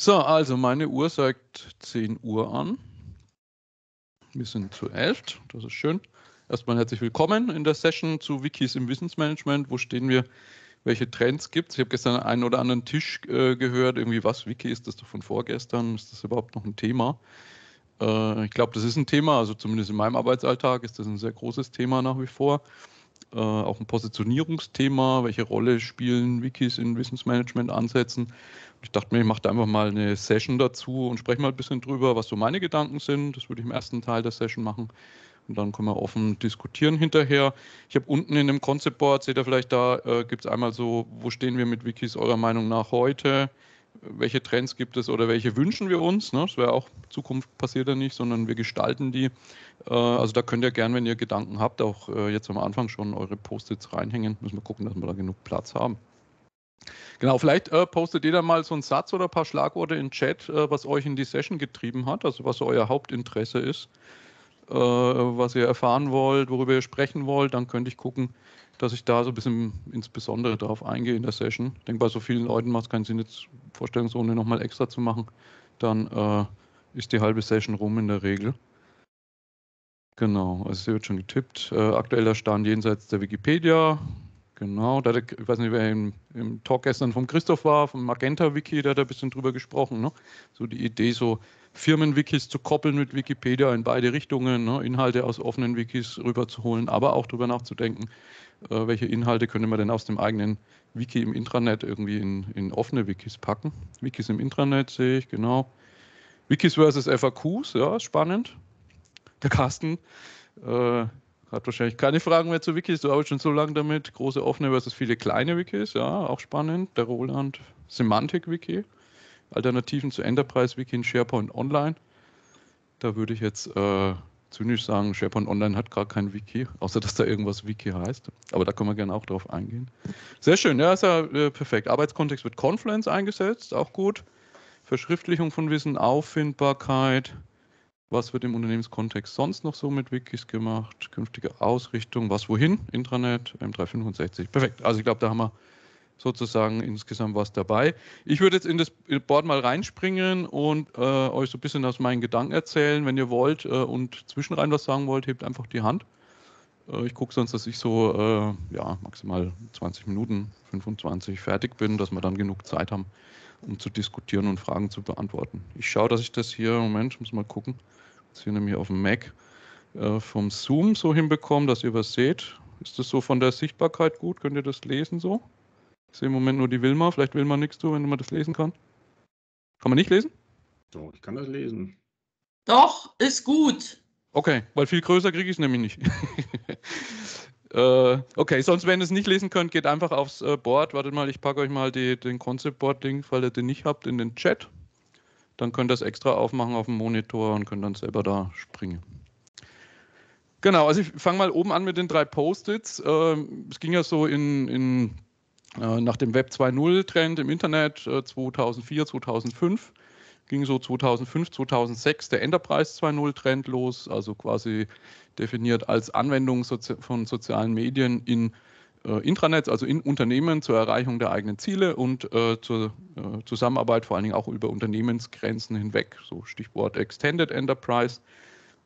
So, also meine Uhr sagt 10 Uhr an. Wir sind zu elf, das ist schön. Erstmal herzlich willkommen in der Session zu Wikis im Wissensmanagement. Wo stehen wir? Welche Trends gibt es? Ich habe gestern einen oder anderen Tisch äh, gehört, irgendwie was, Wiki, ist das doch von vorgestern? Ist das überhaupt noch ein Thema? Äh, ich glaube, das ist ein Thema, also zumindest in meinem Arbeitsalltag ist das ein sehr großes Thema nach wie vor. Äh, auch ein Positionierungsthema, welche Rolle spielen Wikis in Wissensmanagement-Ansätzen? Ich dachte mir, ich mache da einfach mal eine Session dazu und spreche mal ein bisschen drüber, was so meine Gedanken sind. Das würde ich im ersten Teil der Session machen. Und dann können wir offen diskutieren hinterher. Ich habe unten in dem Concept Board, seht ihr vielleicht da, äh, gibt es einmal so, wo stehen wir mit Wikis eurer Meinung nach heute? Welche Trends gibt es oder welche wünschen wir uns? Ne? Das wäre auch Zukunft passiert ja nicht, sondern wir gestalten die. Äh, also da könnt ihr gerne, wenn ihr Gedanken habt, auch äh, jetzt am Anfang schon eure Post-its reinhängen. Müssen wir gucken, dass wir da genug Platz haben. Genau, vielleicht äh, postet da mal so einen Satz oder ein paar Schlagworte in Chat, äh, was euch in die Session getrieben hat, also was euer Hauptinteresse ist, äh, was ihr erfahren wollt, worüber ihr sprechen wollt. Dann könnte ich gucken, dass ich da so ein bisschen insbesondere darauf eingehe in der Session. Ich denke, bei so vielen Leuten macht es keinen Sinn, jetzt Vorstellungsrunde nochmal extra zu machen. Dann äh, ist die halbe Session rum in der Regel. Genau, also hier wird schon getippt. Äh, aktueller Stand jenseits der Wikipedia, Genau, da hat, ich weiß nicht, wer im, im, Talk gestern vom Christoph war, vom Magenta-Wiki, der hat er ein bisschen drüber gesprochen. Ne? So die Idee, so Firmen-Wikis zu koppeln mit Wikipedia in beide Richtungen, ne? Inhalte aus offenen Wikis rüberzuholen, aber auch darüber nachzudenken, äh, welche Inhalte könnte man denn aus dem eigenen Wiki im Intranet irgendwie in, in offene Wikis packen. Wikis im Intranet sehe ich, genau. Wikis versus FAQs, ja, spannend. Der Carsten. Äh, hat wahrscheinlich keine Fragen mehr zu Wikis. Du arbeitest schon so lange damit. Große offene versus viele kleine Wikis. Ja, auch spannend. Der Roland Semantik-Wiki. Alternativen zu Enterprise-Wiki in SharePoint Online. Da würde ich jetzt äh, zynisch sagen, SharePoint Online hat gar kein Wiki, außer dass da irgendwas Wiki heißt. Aber da können wir gerne auch drauf eingehen. Sehr schön, ja, ist ja äh, perfekt. Arbeitskontext wird Confluence eingesetzt, auch gut. Verschriftlichung von Wissen, Auffindbarkeit, was wird im Unternehmenskontext sonst noch so mit Wikis gemacht? Künftige Ausrichtung, was wohin? Intranet, M365. Perfekt. Also ich glaube, da haben wir sozusagen insgesamt was dabei. Ich würde jetzt in das Board mal reinspringen und äh, euch so ein bisschen aus meinen Gedanken erzählen. Wenn ihr wollt äh, und zwischenrein was sagen wollt, hebt einfach die Hand. Äh, ich gucke sonst, dass ich so äh, ja, maximal 20 Minuten, 25 fertig bin, dass wir dann genug Zeit haben, um zu diskutieren und Fragen zu beantworten. Ich schaue, dass ich das hier, Moment, ich muss mal gucken, das hier nämlich auf dem Mac, äh, vom Zoom so hinbekomme, dass ihr was seht. Ist das so von der Sichtbarkeit gut? Könnt ihr das lesen so? Ich sehe im Moment nur die Wilma. Vielleicht Wilma man nichts tun, wenn man das lesen kann. Kann man nicht lesen? Doch, ich kann das lesen. Doch, ist gut. Okay, weil viel größer kriege ich es nämlich nicht. Äh, okay, sonst, wenn ihr es nicht lesen könnt, geht einfach aufs äh, Board. Wartet mal, ich packe euch mal die, den Concept board ding falls ihr den nicht habt, in den Chat. Dann könnt ihr das extra aufmachen auf dem Monitor und könnt dann selber da springen. Genau, also ich fange mal oben an mit den drei Post-its. Ähm, es ging ja so in, in äh, nach dem Web 2.0-Trend im Internet äh, 2004, 2005 ging so 2005, 2006 der Enterprise 2.0 Trend los, also quasi definiert als Anwendung von sozialen Medien in äh, Intranets, also in Unternehmen zur Erreichung der eigenen Ziele und äh, zur äh, Zusammenarbeit vor allen Dingen auch über Unternehmensgrenzen hinweg, so Stichwort Extended Enterprise.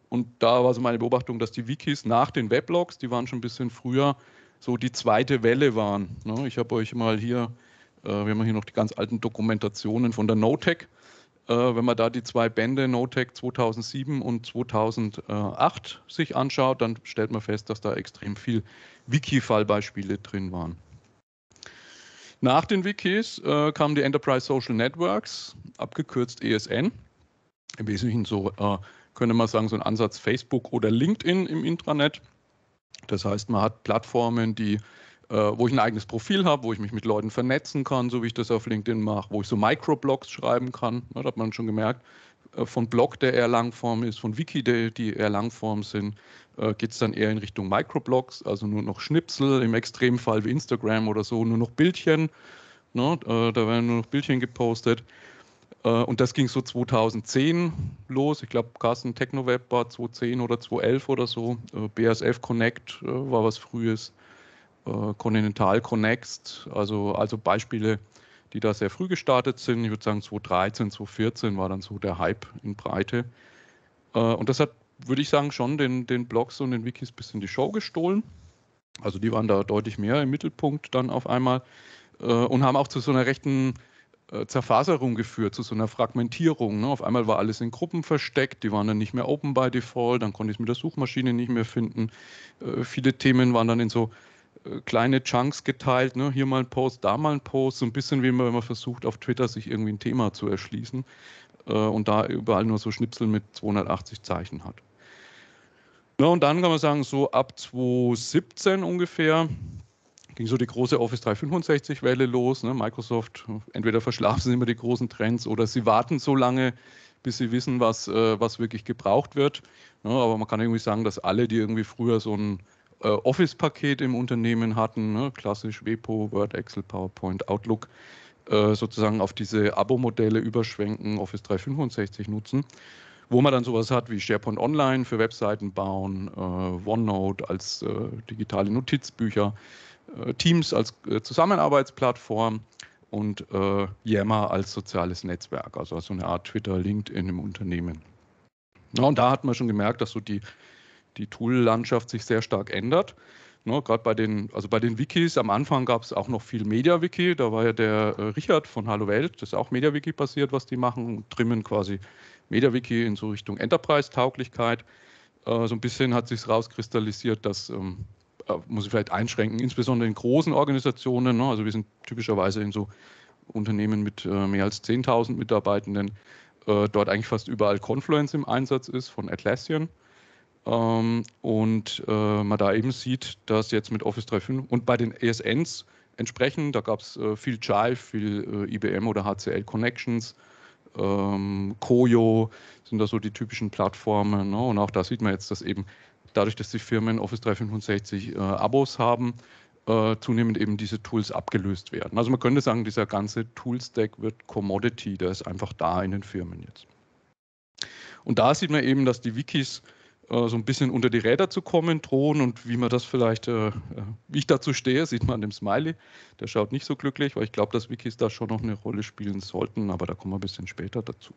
Und da war so meine Beobachtung, dass die Wikis nach den Weblogs, die waren schon ein bisschen früher, so die zweite Welle waren. Ne? Ich habe euch mal hier, äh, wir haben hier noch die ganz alten Dokumentationen von der NoTech, äh, äh, wenn man da die zwei Bände NoTech 2007 und 2008 sich anschaut, dann stellt man fest, dass da extrem viel Wiki-Fallbeispiele drin waren. Nach den Wikis äh, kamen die Enterprise Social Networks, abgekürzt ESN. Im Wesentlichen so äh, könnte man sagen, so ein Ansatz Facebook oder LinkedIn im Intranet. Das heißt, man hat Plattformen, die äh, wo ich ein eigenes Profil habe, wo ich mich mit Leuten vernetzen kann, so wie ich das auf LinkedIn mache, wo ich so Microblogs schreiben kann. Da hat man schon gemerkt, äh, von Blog, der eher Langform ist, von Wiki, der, die eher Langform sind, äh, geht es dann eher in Richtung Microblogs, also nur noch Schnipsel, im Extremfall wie Instagram oder so, nur noch Bildchen. Ne? Da werden nur noch Bildchen gepostet. Und das ging so 2010 los. Ich glaube, Carsten Technoweb war 2010 oder 2011 oder so. BSF Connect war was Frühes äh, Continental Connext, also, also Beispiele, die da sehr früh gestartet sind. Ich würde sagen, 2013, 2014 war dann so der Hype in Breite. Äh, und das hat, würde ich sagen, schon den, den Blogs und den Wikis ein bisschen die Show gestohlen. Also die waren da deutlich mehr im Mittelpunkt dann auf einmal äh, und haben auch zu so einer rechten äh, Zerfaserung geführt, zu so einer Fragmentierung. Ne? Auf einmal war alles in Gruppen versteckt, die waren dann nicht mehr open by default, dann konnte ich es mit der Suchmaschine nicht mehr finden. viele Themen waren dann in so äh, kleine Chunks geteilt, ne? hier mal ein Post, da mal ein Post, so ein bisschen wie man, wenn man versucht, auf Twitter sich irgendwie ein Thema zu erschließen äh, und da überall nur so Schnipsel mit 280 Zeichen hat. Na, und dann kann man sagen, so ab 2017 ungefähr ging so die große Office 365-Welle los. Ne? Microsoft, entweder verschlafen sie immer die großen Trends oder sie warten so lange, bis sie wissen, was, äh, was wirklich gebraucht wird. Ne? Aber man kann irgendwie sagen, dass alle, die irgendwie früher so ein äh, Office-Paket im Unternehmen hatten, ne? klassisch WePo, Word, Excel, PowerPoint, Outlook, äh, sozusagen auf diese Abo-Modelle überschwenken, Office 365 nutzen, wo man dann sowas hat wie SharePoint Online für Webseiten bauen, äh, OneNote als äh, digitale Notizbücher, äh, Teams als äh, Zusammenarbeitsplattform und Yammer als soziales Netzwerk, also so eine Art Twitter, LinkedIn im Unternehmen. Ja, und da hat man schon gemerkt, dass so die die Tool-Landschaft sich sehr stark ändert. Ne, Gerade bei den, also bei den Wikis, am Anfang gab es auch noch viel MediaWiki, da war ja der äh, Richard von Hallo Welt, das ist auch MediaWiki passiert, was die machen, trimmen quasi MediaWiki in so Richtung Enterprise-Tauglichkeit. Äh, so ein bisschen hat sich rauskristallisiert, dass, ähm, äh, muss ich vielleicht einschränken, insbesondere in großen Organisationen, ne, also wir sind typischerweise in so Unternehmen mit äh, mehr als 10.000 Mitarbeitenden, äh, dort eigentlich fast überall Confluence im Einsatz ist von Atlassian. Ähm, und äh, man da eben sieht, dass jetzt mit Office 365 und bei den ESNs entsprechend, da gab es äh, viel Jive, viel äh, IBM oder HCL Connections, ähm, Koyo sind da so die typischen Plattformen. Ne? Und auch da sieht man jetzt, dass eben dadurch, dass die Firmen Office 365 äh, Abos haben, äh, zunehmend eben diese Tools abgelöst werden. Also man könnte sagen, dieser ganze Toolstack wird Commodity, der ist einfach da in den Firmen jetzt. Und da sieht man eben, dass die Wikis äh, so ein bisschen unter die Räder zu kommen drohen und wie man das vielleicht, wie äh, äh, ich dazu stehe, sieht man an dem Smiley. Der schaut nicht so glücklich, weil ich glaube, dass Wikis da schon noch eine Rolle spielen sollten, aber da kommen wir ein bisschen später dazu.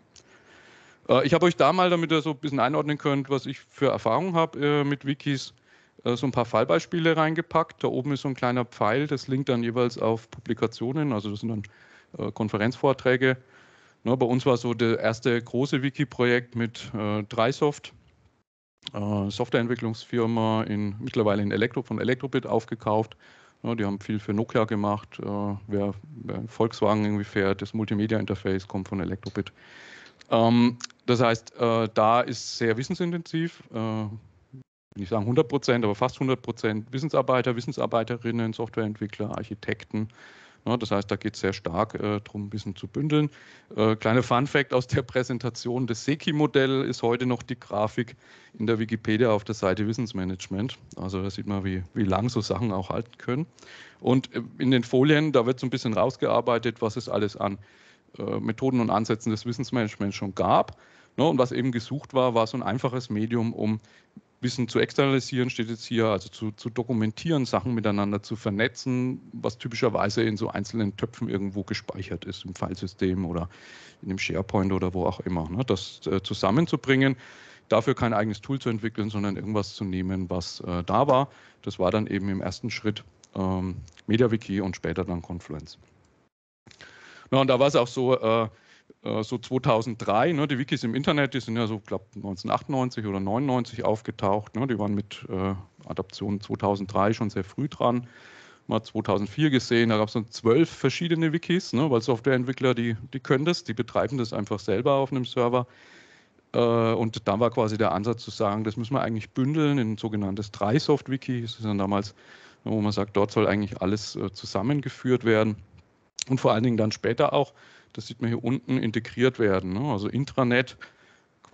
ich habe euch da mal, damit ihr so ein bisschen einordnen könnt, was ich für Erfahrungen habe mit Wikis, so ein paar Fallbeispiele reingepackt. Da oben ist so ein kleiner Pfeil, das linkt dann jeweils auf Publikationen, also das sind dann Konferenzvorträge. bei uns war so das erste große Wiki-Projekt mit Dreisoft äh, Softwareentwicklungsfirma in, mittlerweile in Elektro, von Elektrobit aufgekauft. Ja, die haben viel für Nokia gemacht. Äh, wer, wer, Volkswagen irgendwie fährt, das Multimedia-Interface kommt von Elektrobit. Ähm, das heißt, äh, da ist sehr wissensintensiv. Äh, nicht sagen 100 Prozent, aber fast 100 Prozent Wissensarbeiter, Wissensarbeiterinnen, Softwareentwickler, Architekten. Ne? Das heißt, da geht es sehr stark äh, darum, ein bisschen zu bündeln. Äh, kleine Fun Fact aus der Präsentation: Das Seki-Modell ist heute noch die Grafik in der Wikipedia auf der Seite Wissensmanagement. Also da sieht man, wie, wie lang so Sachen auch halten können. Und äh, in den Folien, da wird so ein bisschen rausgearbeitet, was es alles an äh, Methoden und Ansätzen des Wissensmanagements schon gab. Ne, und was eben gesucht war, war so ein einfaches Medium, um Wissen zu externalisieren steht jetzt hier, also zu, zu dokumentieren, Sachen miteinander zu vernetzen, was typischerweise in so einzelnen Töpfen irgendwo gespeichert ist, im Filesystem oder in dem SharePoint oder wo auch immer. Ne? Das äh, zusammenzubringen, dafür kein eigenes Tool zu entwickeln, sondern irgendwas zu nehmen, was äh, da war. Das war dann eben im ersten Schritt ähm, MediaWiki und später dann Confluence. Ja, und da war es auch so, äh, äh, so 2003, ne, die Wikis im Internet, die sind ja so, glaube 1998 oder 99 aufgetaucht. Ne, die waren mit äh, Adaption 2003 schon sehr früh dran. Mal 2004 gesehen, da gab es dann zwölf verschiedene Wikis, ne, weil Softwareentwickler, die, die können das, die betreiben das einfach selber auf einem Server. Äh, und dann war quasi der Ansatz zu sagen, das müssen wir eigentlich bündeln in ein sogenanntes Dreisoft-Wiki. Das ist dann damals, wo man sagt, dort soll eigentlich alles äh, zusammengeführt werden. Und vor allen Dingen dann später auch das sieht man hier unten, integriert werden. Ne? Also Intranet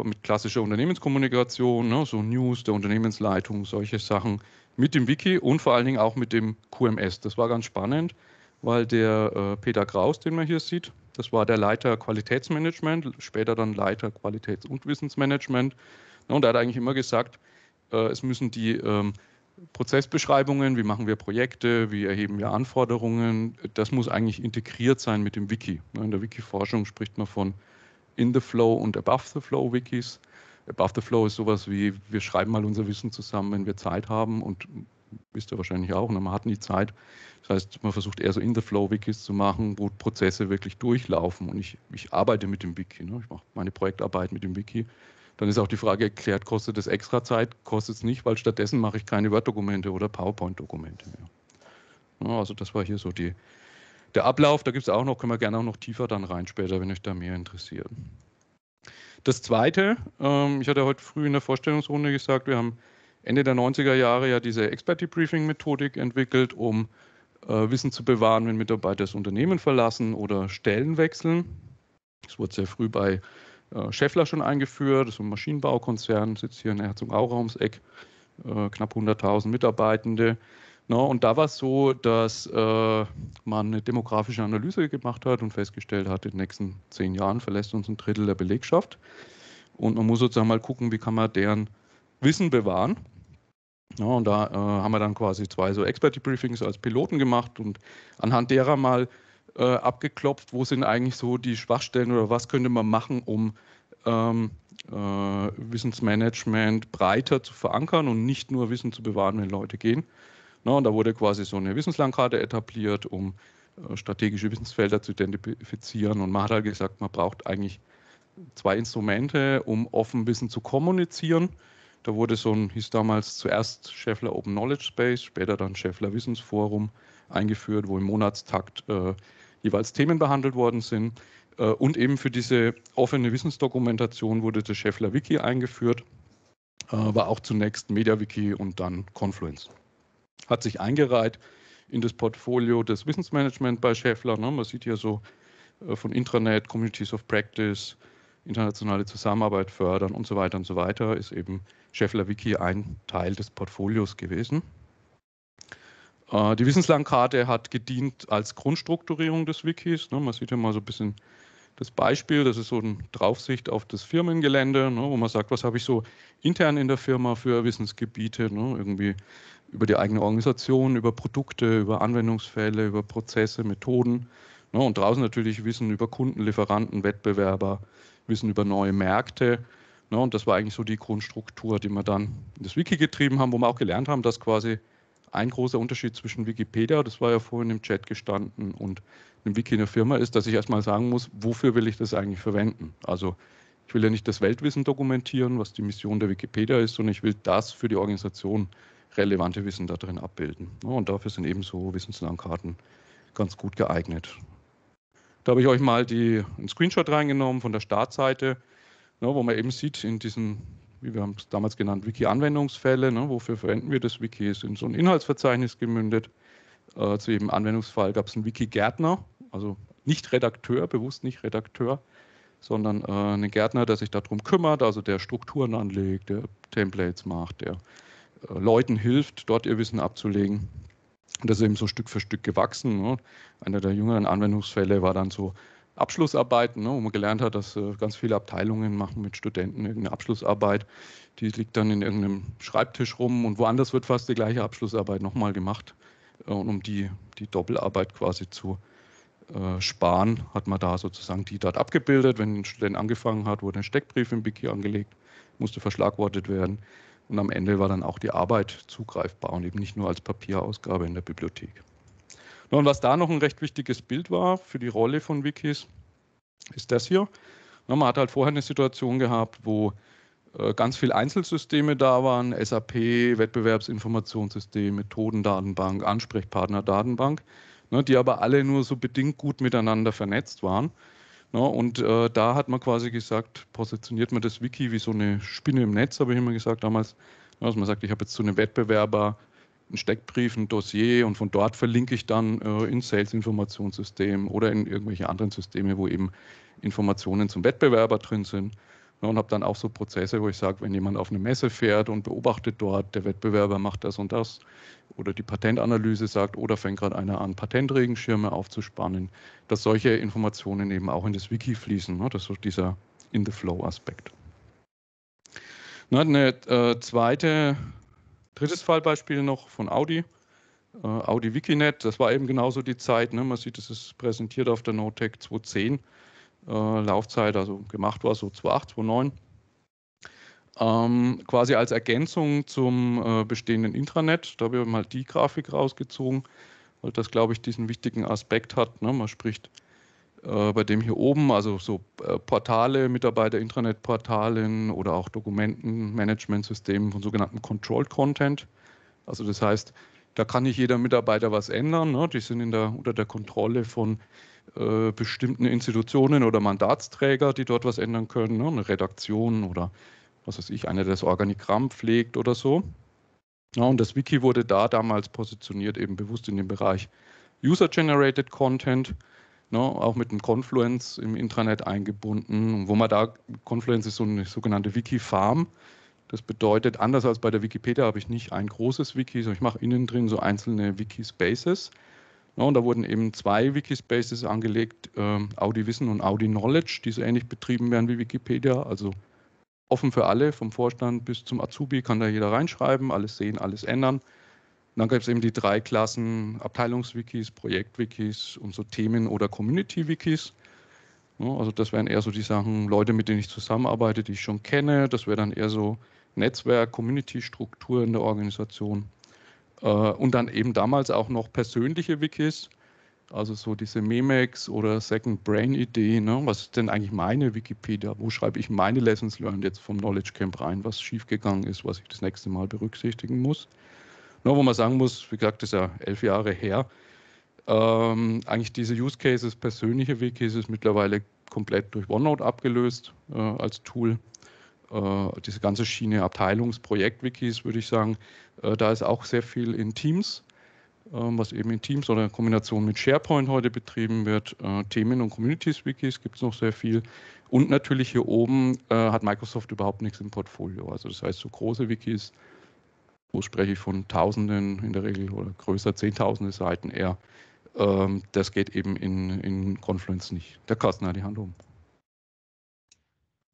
mit klassischer Unternehmenskommunikation, ne? so News der Unternehmensleitung, solche Sachen mit dem Wiki und vor allen Dingen auch mit dem QMS. Das war ganz spannend, weil der äh, Peter Kraus, den man hier sieht, das war der Leiter Qualitätsmanagement, später dann Leiter Qualitäts- und Wissensmanagement. Ne? Und er hat eigentlich immer gesagt, äh, es müssen die ähm, Prozessbeschreibungen, wie machen wir Projekte, wie erheben wir Anforderungen, das muss eigentlich integriert sein mit dem Wiki. In der Wiki-Forschung spricht man von In the Flow und Above the Flow Wikis. Above the Flow ist sowas wie, wir schreiben mal unser Wissen zusammen, wenn wir Zeit haben und wisst ihr wahrscheinlich auch, ne, man hat nie Zeit. Das heißt, man versucht eher so in the flow Wikis zu machen, wo Prozesse wirklich durchlaufen und ich, ich arbeite mit dem Wiki. Ne. Ich mache meine Projektarbeit mit dem Wiki dann ist auch die Frage erklärt, kostet es extra Zeit, kostet es nicht, weil stattdessen mache ich keine Word-Dokumente oder PowerPoint-Dokumente mehr. Ja, also das war hier so die, der Ablauf. Da gibt es auch noch, können wir gerne auch noch tiefer dann rein später, wenn euch da mehr interessiert. Das Zweite, ähm, ich hatte heute früh in der Vorstellungsrunde gesagt, wir haben Ende der 90er Jahre ja diese Expert Debriefing Methodik entwickelt, um äh, Wissen zu bewahren, wenn Mitarbeiter das Unternehmen verlassen oder Stellen wechseln. Das wurde sehr früh bei äh, Scheffler schon eingeführt, das ist ein Maschinenbaukonzern, sitzt hier in Herzogenaurach ums Eck, äh, knapp 100.000 Mitarbeitende. und da war es so, dass äh, man eine demografische Analyse gemacht hat und festgestellt hat, in den nächsten zehn Jahren verlässt uns ein Drittel der Belegschaft. Und man muss sozusagen mal gucken, wie kann man deren Wissen bewahren. Ja, und da äh, haben wir dann quasi zwei so Expert-Briefings als Piloten gemacht und anhand derer mal äh, abgeklopft, wo sind eigentlich so die Schwachstellen oder was könnte man machen, um ähm, äh, Wissensmanagement breiter zu verankern und nicht nur Wissen zu bewahren, wenn Leute gehen. Na, und da wurde quasi so eine Wissenslandkarte etabliert, um äh, strategische Wissensfelder zu identifizieren. Und man hat halt gesagt, man braucht eigentlich zwei Instrumente, um offen Wissen zu kommunizieren. Da wurde so ein, hieß damals zuerst Scheffler Open Knowledge Space, später dann Scheffler Wissensforum eingeführt, wo im Monatstakt äh, jeweils Themen behandelt worden sind. Äh, und eben für diese offene Wissensdokumentation wurde das Scheffler Wiki eingeführt, äh, war auch zunächst MediaWiki und dann Confluence. Hat sich eingereiht in das Portfolio des Wissensmanagement bei Scheffler. Ne? Man sieht hier so äh, von Intranet, Communities of Practice, internationale Zusammenarbeit fördern und so weiter und so weiter, ist eben Scheffler Wiki ein Teil des Portfolios gewesen. Äh, die Wissenslandkarte hat gedient als Grundstrukturierung des Wikis. Ne? Man sieht hier mal so ein bisschen das Beispiel. Das ist so eine Draufsicht auf das Firmengelände, ne? wo man sagt, was habe ich so intern in der Firma für Wissensgebiete, ne? irgendwie über die eigene Organisation, über Produkte, über Anwendungsfälle, über Prozesse, Methoden. Und draußen natürlich Wissen über Kunden, Lieferanten, Wettbewerber, Wissen über neue Märkte. Und das war eigentlich so die Grundstruktur, die wir dann in das Wiki getrieben haben, wo wir auch gelernt haben, dass quasi ein großer Unterschied zwischen Wikipedia, das war ja vorhin im Chat gestanden, und einem Wiki in der Firma ist, dass ich erstmal sagen muss, wofür will ich das eigentlich verwenden? Also ich will ja nicht das Weltwissen dokumentieren, was die Mission der Wikipedia ist, sondern ich will das für die Organisation relevante Wissen darin abbilden. Und dafür sind ebenso so Wissenslandkarten ganz gut geeignet. Da habe ich euch mal die, einen Screenshot reingenommen von der Startseite, wo man eben sieht, in diesen wie wir haben es damals genannt, Wiki-Anwendungsfälle. Ne? Wofür verwenden wir das Wiki? Ist in so ein Inhaltsverzeichnis gemündet. Äh, zu jedem Anwendungsfall gab es einen Wiki-Gärtner, also nicht Redakteur, bewusst nicht Redakteur, sondern äh, einen Gärtner, der sich darum kümmert, also der Strukturen anlegt, der Templates macht, der äh, Leuten hilft, dort ihr Wissen abzulegen. Und das ist eben so Stück für Stück gewachsen. Ne? Einer der jüngeren Anwendungsfälle war dann so Abschlussarbeiten, ne, wo man gelernt hat, dass äh, ganz viele Abteilungen machen mit Studenten irgendeine Abschlussarbeit. Die liegt dann in irgendeinem Schreibtisch rum und woanders wird fast die gleiche Abschlussarbeit nochmal gemacht. Äh, und um die, die Doppelarbeit quasi zu äh, sparen, hat man da sozusagen die dort abgebildet. Wenn ein Student angefangen hat, wurde ein Steckbrief im Biki angelegt, musste verschlagwortet werden. Und am Ende war dann auch die Arbeit zugreifbar und eben nicht nur als Papierausgabe in der Bibliothek und was da noch ein recht wichtiges Bild war für die Rolle von Wikis, ist das hier. Man hat halt vorher eine Situation gehabt, wo äh, ganz viele Einzelsysteme da waren, SAP, Wettbewerbsinformationssystem, Methodendatenbank, Ansprechpartnerdatenbank, ne, die aber alle nur so bedingt gut miteinander vernetzt waren. Und äh, da hat man quasi gesagt, positioniert man das Wiki wie so eine Spinne im Netz, habe ich immer gesagt damals, dass man sagt, ich habe jetzt so eine Wettbewerber, einen Steckbrief, ein Dossier und von dort verlinke ich dann äh, in Sales-Informationssystem oder in irgendwelche anderen Systeme, wo eben Informationen zum Wettbewerber drin sind. Ja, und habe dann auch so Prozesse, wo ich sage, wenn jemand auf eine Messe fährt und beobachtet dort, der Wettbewerber macht das und das oder die Patentanalyse sagt, oder fängt gerade einer an, Patentregenschirme aufzuspannen, dass solche Informationen eben auch in das Wiki fließen. Ne? Das ist so dieser In-the-Flow-Aspekt. Eine äh, zweite Drittes Fallbeispiel noch von Audi. Äh, Audi Wikinet, das war eben genauso die Zeit. Ne? Man sieht, es ist präsentiert auf der Notec 210 äh, Laufzeit, also gemacht war so 2008, 2009. Ähm, quasi als Ergänzung zum äh, bestehenden Intranet. Da habe ich mal die Grafik rausgezogen, weil das, glaube ich, diesen wichtigen Aspekt hat. Ne? Man spricht äh, bei dem hier oben, also so äh, Portale, Mitarbeiter, Intranet-Portalen oder auch Dokumentenmanagementsystemen von sogenannten Controlled Content. Also das heißt, da kann nicht jeder Mitarbeiter was ändern. Ne? Die sind der, unter der Kontrolle von äh, bestimmten Institutionen oder Mandatsträger, die dort was ändern können. Ne? Eine Redaktion oder was weiß ich, einer, der das Organigramm pflegt oder so. Ja, und das Wiki wurde da damals positioniert, eben bewusst in dem Bereich User-Generated Content ne, auch mit dem Confluence im Intranet eingebunden, wo man da, Confluence ist so eine sogenannte Wiki-Farm. Das bedeutet, anders als bei der Wikipedia habe ich nicht ein großes Wiki, sondern ich mache innen drin so einzelne Wikispaces. Ja, ne, und da wurden eben zwei Wikispaces angelegt, äh, Audi Wissen und Audi Knowledge, die so ähnlich betrieben werden wie Wikipedia, also offen für alle, vom Vorstand bis zum Azubi kann da jeder reinschreiben, alles sehen, alles ändern. Und dann gab es eben die drei Klassen Abteilungswikis, Projektwikis und so Themen- oder Community-Wikis. Also das wären eher so die Sachen, Leute, mit denen ich zusammenarbeite, die ich schon kenne. Das wäre dann eher so Netzwerk, Community-Struktur in der Organisation. Äh, und dann eben damals auch noch persönliche Wikis, also so diese Memex oder Second Brain-Idee. Ne? Was ist denn eigentlich meine Wikipedia? Wo schreibe ich meine Lessons Learned jetzt vom Knowledge Camp rein, was schiefgegangen ist, was ich das nächste Mal berücksichtigen muss? Nur wo man sagen muss, wie gesagt, das ist ja elf Jahre her, ähm, eigentlich diese Use Cases, persönliche Use Cases mittlerweile komplett durch OneNote abgelöst äh, als Tool. Äh, diese ganze Schiene Abteilungsprojekt-Wikis, würde ich sagen, äh, da ist auch sehr viel in Teams, ähm, was eben in Teams oder in Kombination mit SharePoint heute betrieben wird. Äh, Themen- und Communities-Wikis gibt es noch sehr viel. Und natürlich hier oben äh, hat Microsoft überhaupt nichts im Portfolio. Also das heißt, so große Wikis wo spreche ich von Tausenden in der Regel oder größer, Zehntausende Seiten eher. Ähm, das geht eben in, in Confluence nicht. Der Carsten hat die Hand Um.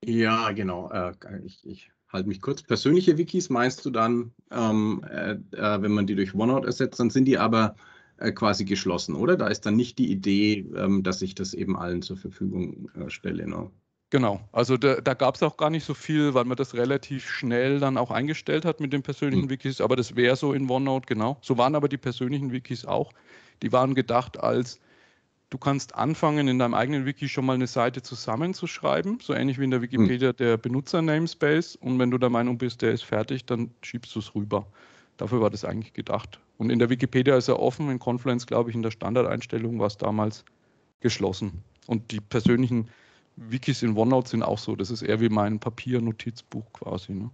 Ja, genau. Äh, ich, ich halte mich kurz. Persönliche Wikis meinst du dann, ähm, äh, äh wenn man die durch OneNote ersetzt, dann sind die aber äh, quasi geschlossen, oder? Da ist dann nicht die Idee, ähm, dass ich das eben allen zur Verfügung äh, stelle. Ne? Genau, also da, da gab es auch gar nicht so viel, weil man das relativ schnell dann auch eingestellt hat mit den persönlichen hm. Wikis, aber das wäre so in OneNote, genau. So waren aber die persönlichen Wikis auch. Die waren gedacht als, du kannst anfangen, in deinem eigenen Wiki schon mal eine Seite zusammenzuschreiben, so ähnlich wie in der hm. Wikipedia der Benutzer-Namespace und wenn du der Meinung bist, der ist fertig, dann schiebst du es rüber. Dafür war das eigentlich gedacht. Und in der Wikipedia ist er offen, in Confluence, glaube ich, in der Standardeinstellung war es damals geschlossen. Und die persönlichen Wikis in OneNote sind auch so. Das ist eher wie mein Papier-Notizbuch quasi. Ne?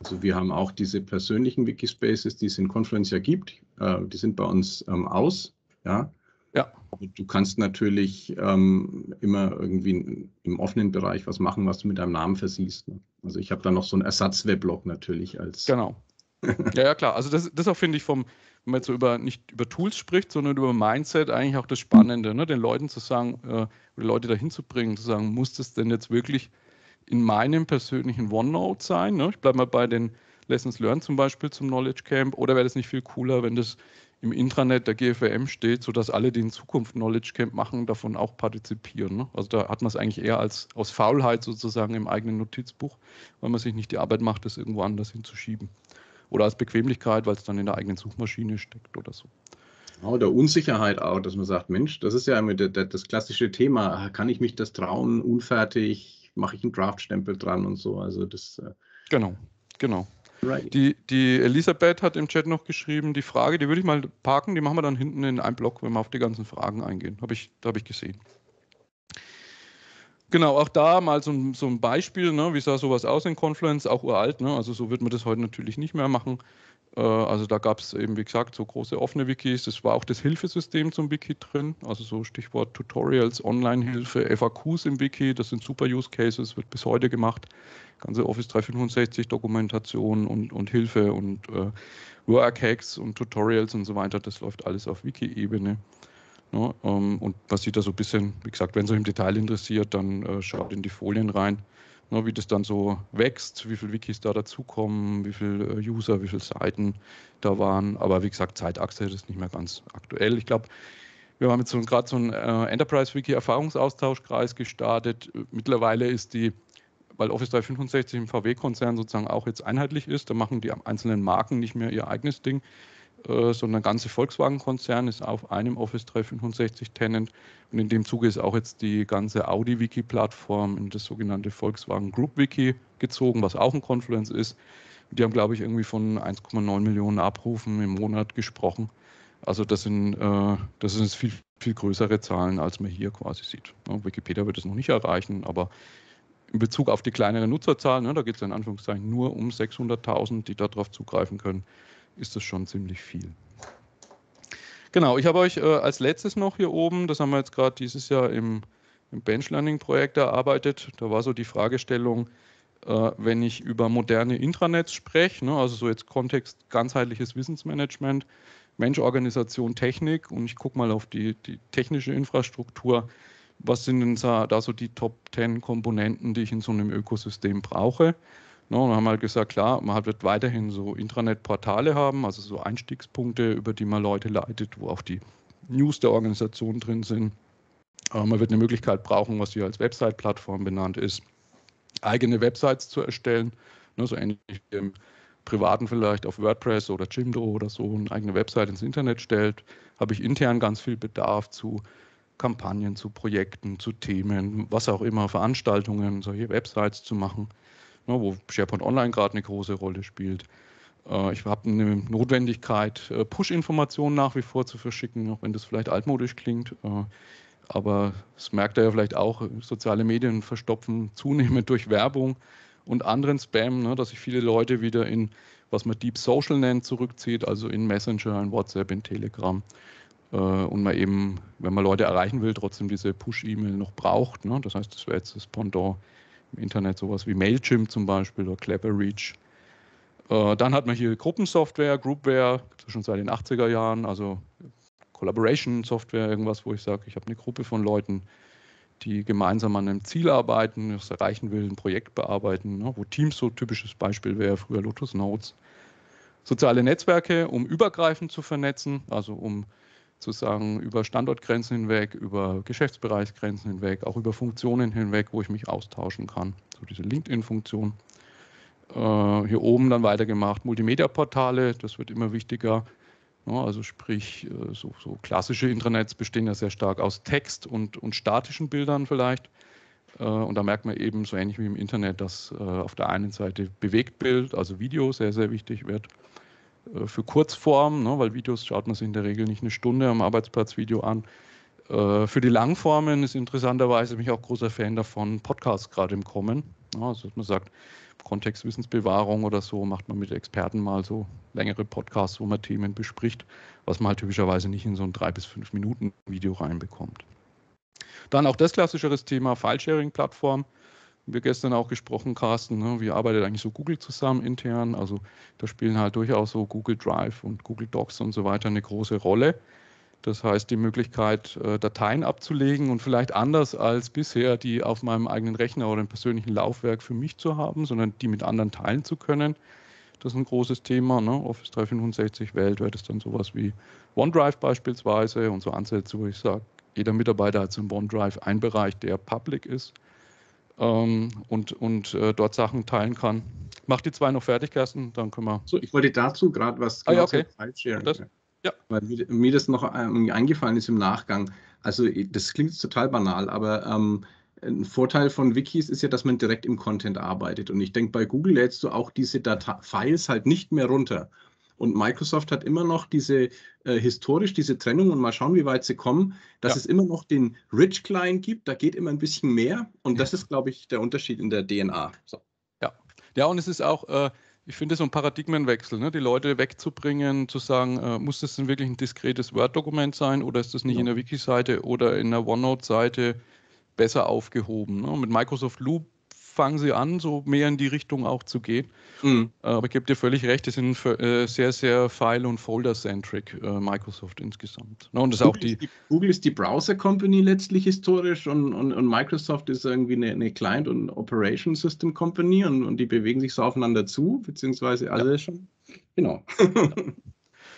Also wir haben auch diese persönlichen Wikispaces, die es in Confluence ja gibt. Äh, die sind bei uns ähm, aus. Ja. ja. Du kannst natürlich ähm, immer irgendwie im offenen Bereich was machen, was du mit deinem Namen versiehst. Ne? Also ich habe da noch so einen Ersatz-Weblog natürlich als. Genau. ja, ja, klar. Also das, das auch finde ich vom, wenn man jetzt so über, nicht über Tools spricht, sondern über Mindset, eigentlich auch das Spannende, ne? den Leuten zu sagen, äh, Leute dahin zu bringen, zu sagen, muss das denn jetzt wirklich in meinem persönlichen OneNote sein? Ne? Ich bleibe mal bei den Lessons Learned zum Beispiel zum Knowledge Camp. Oder wäre das nicht viel cooler, wenn das im Intranet der GFWM steht, sodass alle, die in Zukunft Knowledge Camp machen, davon auch partizipieren. Ne? Also da hat man es eigentlich eher als aus Faulheit sozusagen im eigenen Notizbuch, weil man sich nicht die Arbeit macht, das irgendwo anders hinzuschieben oder aus Bequemlichkeit, weil es dann in der eigenen Suchmaschine steckt oder so. Oder Unsicherheit auch, dass man sagt, Mensch, das ist ja immer das klassische Thema, kann ich mich das trauen, unfertig, mache ich einen Draftstempel dran und so. Also das. Äh, genau, genau. Right. Die, die Elisabeth hat im Chat noch geschrieben, die Frage, die würde ich mal parken, die machen wir dann hinten in einem Block, wenn wir auf die ganzen Fragen eingehen. Habe ich, habe ich gesehen. Genau, auch da mal so, so ein Beispiel, ne? wie sah sowas aus in Confluence, auch uralt, ne? also so wird man das heute natürlich nicht mehr machen. Äh, also da gab es eben, wie gesagt, so große offene Wikis, das war auch das Hilfesystem zum Wiki drin, also so Stichwort Tutorials, Online-Hilfe, FAQs im Wiki, das sind super Use Cases, wird bis heute gemacht, ganze Office 365 Dokumentation und, und Hilfe und äh, Workhacks und Tutorials und so weiter, das läuft alles auf Wiki-Ebene. Ne? Ähm, und was sieht da so ein bisschen, wie gesagt, wenn es euch im Detail interessiert, dann äh, schaut in die Folien rein, ne, wie das dann so wächst, wie viele Wikis da dazukommen, wie viele äh, User, wie viele Seiten da waren. Aber wie gesagt, Zeitachse ist nicht mehr ganz aktuell. Ich glaube, wir haben jetzt so gerade so einen äh, Enterprise-Wiki-Erfahrungsaustauschkreis gestartet. Mittlerweile ist die, weil Office 365 im VW-Konzern sozusagen auch jetzt einheitlich ist, da machen die einzelnen Marken nicht mehr ihr eigenes Ding, äh, sondern ganze Volkswagen-Konzern ist auf einem Office 365 Tenant. Und in dem Zuge ist auch jetzt die ganze Audi-Wiki-Plattform in das sogenannte Volkswagen Group Wiki gezogen, was auch ein Confluence ist. Die haben, glaube ich, irgendwie von 1,9 Millionen Abrufen im Monat gesprochen. Also das sind, äh, das sind viel, viel größere Zahlen, als man hier quasi sieht. Wikipedia wird es noch nicht erreichen, aber in Bezug auf die kleinere Nutzerzahl, ne, da geht es in Anführungszeichen nur um 600.000, die darauf zugreifen können ist das schon ziemlich viel. Genau, ich habe euch äh, als letztes noch hier oben, das haben wir jetzt gerade dieses Jahr im, im Benchlearning-Projekt erarbeitet, da war so die Fragestellung, äh, wenn ich über moderne Intranets spreche, ne, also so jetzt Kontext ganzheitliches Wissensmanagement, Mensch, Organisation, Technik und ich gucke mal auf die, die technische Infrastruktur, was sind denn da, da so die Top 10 Komponenten, die ich in so einem Ökosystem brauche? Ne, und haben halt gesagt, klar, man wird weiterhin so Intranet-Portale haben, also so Einstiegspunkte, über die man Leute leitet, wo auch die News der Organisation drin sind. Aber man wird eine Möglichkeit brauchen, was hier als Website-Plattform benannt ist, eigene Websites zu erstellen, ne, so ähnlich wie im Privaten vielleicht auf WordPress oder Jimdo oder so eine eigene Website ins Internet stellt, habe ich intern ganz viel Bedarf zu Kampagnen, zu Projekten, zu Themen, was auch immer, Veranstaltungen, solche Websites zu machen ne, wo SharePoint Online gerade eine große Rolle spielt. Äh, ich habe eine Notwendigkeit, äh, Push-Informationen nach wie vor zu verschicken, auch wenn das vielleicht altmodisch klingt. Äh, aber es merkt er ja vielleicht auch, soziale Medien verstopfen zunehmend durch Werbung und anderen Spam, ne, dass sich viele Leute wieder in, was man Deep Social nennt, zurückzieht, also in Messenger, in WhatsApp, in Telegram. Äh, und man eben, wenn man Leute erreichen will, trotzdem diese Push-E-Mail noch braucht. Ne? Das heißt, das wäre jetzt das Pendant im Internet sowas wie Mailchimp zum Beispiel oder Clapperreach. Äh, dann hat man hier Gruppensoftware, Groupware, gibt es schon seit den 80er Jahren, also Collaboration-Software, irgendwas, wo ich sage, ich habe eine Gruppe von Leuten, die gemeinsam an einem Ziel arbeiten, das erreichen will, ein Projekt bearbeiten, ne, wo Teams so ein typisches Beispiel wäre, früher Lotus Notes. Soziale Netzwerke, um übergreifend zu vernetzen, also um sozusagen über Standortgrenzen hinweg, über Geschäftsbereichsgrenzen hinweg, auch über Funktionen hinweg, wo ich mich austauschen kann. So diese LinkedIn-Funktion. Äh, hier oben dann weitergemacht, Multimedia-Portale, das wird immer wichtiger. Ne, also sprich, äh, so, so, klassische Intranets bestehen ja sehr stark aus Text und, und statischen Bildern vielleicht. Äh, und da merkt man eben, so ähnlich wie im Internet, dass auf der einen Seite Bewegtbild, also Video, sehr, sehr wichtig wird äh, für Kurzform, ne, weil Videos schaut man sich in der Regel nicht eine Stunde am Arbeitsplatz Video an. Äh, für die Langformen ist interessanterweise mich auch großer Fan davon, Podcasts gerade im Kommen. Ja, also man sagt, Kontextwissensbewahrung oder so macht man mit Experten mal so längere Podcasts, wo man Themen bespricht, was man halt typischerweise nicht in so ein drei bis fünf Minuten Video reinbekommt. Dann auch das klassischeres Thema Filesharing-Plattform. plattform wir gestern auch gesprochen, Carsten, ne? wie arbeitet eigentlich so Google zusammen intern? Also da spielen halt durchaus so Google Drive und Google Docs und so weiter eine große Rolle. Das heißt, die Möglichkeit, äh, Dateien abzulegen und vielleicht anders als bisher, die auf meinem eigenen Rechner oder im persönlichen Laufwerk für mich zu haben, sondern die mit anderen teilen zu können. Das ist ein großes Thema. Ne? Office 365 weltweit ist dann sowas wie OneDrive beispielsweise und so Ansätze, wo ich sage, jeder Mitarbeiter hat so einen OneDrive, einen Bereich, der public ist ähm, und, und äh, dort Sachen teilen kann. Mach die zwei noch fertig, Kerstin, dann können wir. So, ich wollte dazu gerade was ah, ja, okay. Das, ja. Weil mir das noch äh, eingefallen ist im Nachgang. Also, das klingt total banal, aber ähm, ein Vorteil von Wikis ist ja, dass man direkt im Content arbeitet. Und ich denke, bei Google lädst du auch diese Data Files halt nicht mehr runter. Und Microsoft hat immer noch diese äh, historisch diese Trennung und mal schauen, wie weit sie kommen, dass ja. es immer noch den Rich Client gibt, da geht immer ein bisschen mehr. Und ja. das ist, glaube ich, der Unterschied in der DNA. So. Ja. ja, und es ist auch. Äh, ich finde so ein Paradigmenwechsel, ne? die Leute wegzubringen, zu sagen, äh, muss das denn wirklich ein diskretes Word-Dokument sein oder ist das nicht ja. Genau. in der Wiki-Seite oder in der OneNote-Seite besser aufgehoben? Ne? Mit Microsoft Loop fangen sie an, so mehr in die Richtung auch zu gehen. Mhm. Äh, aber ich gebe dir völlig recht, die sind äh, sehr, sehr File- und Folder-centric, äh, Microsoft insgesamt. Ne, und das Google, auch die, ist die, Google ist die Browser-Company letztlich historisch und, und, und, Microsoft ist irgendwie eine, eine Client- und Operation-System-Company und, und die bewegen sich so aufeinander zu, beziehungsweise alle ja. schon. Genau.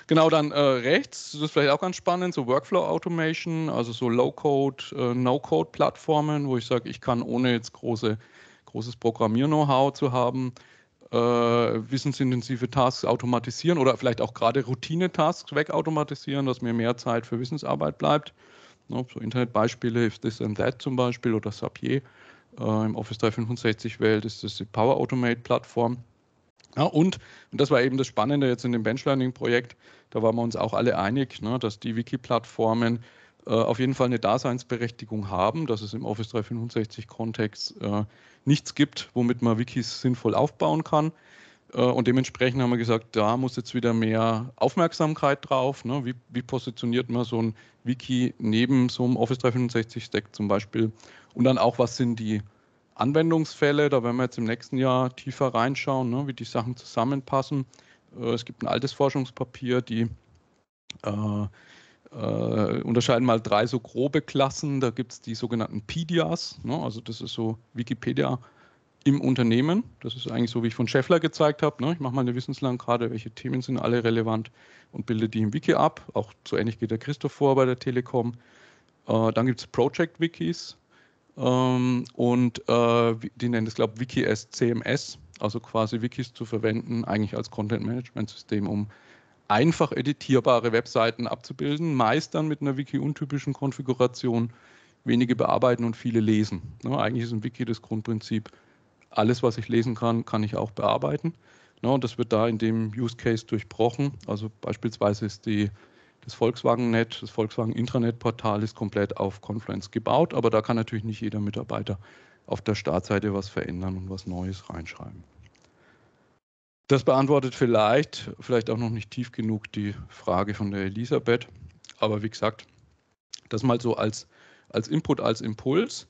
Genau, dann äh, rechts, das ist vielleicht auch ganz spannend, so Workflow Automation, also so Low-Code, äh, No-Code-Plattformen, wo ich sage, ich kann ohne jetzt große großes Programmier-Know-how zu haben, äh, wissensintensive Tasks automatisieren oder vielleicht auch gerade Routine-Tasks wegautomatisieren, dass mir mehr Zeit für Wissensarbeit bleibt. Ne, so Internetbeispiele, If This and That zum Beispiel oder Sapier. Äh, Im Office 365-Welt ist das die Power Automate-Plattform. Ja, und, und das war eben das Spannende jetzt in dem Benchlearning-Projekt, da waren wir uns auch alle einig, ne, dass die Wiki-Plattformen äh, auf jeden Fall eine Daseinsberechtigung haben, dass es im Office 365-Kontext äh, nichts gibt, womit man Wikis sinnvoll aufbauen kann. Äh, und dementsprechend haben wir gesagt, da muss jetzt wieder mehr Aufmerksamkeit drauf. Ne? Wie, wie, positioniert man so ein Wiki neben so einem Office 365 Stack zum Beispiel? Und dann auch, was sind die Anwendungsfälle? Da werden wir jetzt im nächsten Jahr tiefer reinschauen, ne? wie die Sachen zusammenpassen. Äh, es gibt ein altes Forschungspapier, die äh, äh, unterscheiden mal drei so grobe Klassen. Da gibt es die sogenannten PDAs, ne? also das ist so Wikipedia im Unternehmen. Das ist eigentlich so, wie ich von Scheffler gezeigt habe. Ne? Ich mache mal eine Wissenslandkarte, welche Themen sind alle relevant und bilde die im Wiki ab. Auch so ähnlich geht der Christoph vor bei der Telekom. Äh, dann gibt es Project-Wikis ähm, und äh, die nennen es, glaube ich, WikiS CMS, also quasi Wikis zu verwenden, eigentlich als Content-Management-System, um einfach editierbare Webseiten abzubilden, meist dann mit einer wiki-untypischen Konfiguration wenige bearbeiten und viele lesen. Ne, eigentlich ist ein Wiki das Grundprinzip, alles, was ich lesen kann, kann ich auch bearbeiten. Ne, und das wird da in dem Use Case durchbrochen. Also beispielsweise ist die, das Volkswagen-Net, das Volkswagen-Intranet-Portal ist komplett auf Confluence gebaut, aber da kann natürlich nicht jeder Mitarbeiter auf der Startseite was verändern und was Neues reinschreiben. Das beantwortet vielleicht, vielleicht auch noch nicht tief genug die Frage von der Elisabeth. Aber wie gesagt, das mal so als, als Input, als Impuls.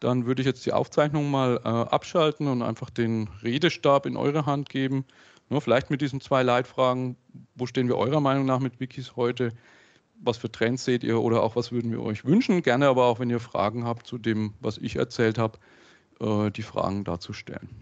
Dann würde ich jetzt die Aufzeichnung mal äh, abschalten und einfach den Redestab in eure Hand geben. Nur vielleicht mit diesen zwei Leitfragen, wo stehen wir eurer Meinung nach mit Wikis heute? Was für Trends seht ihr oder auch was würden wir euch wünschen? Gerne aber auch, wenn ihr Fragen habt zu dem, was ich erzählt habe, äh, die Fragen dazu stellen.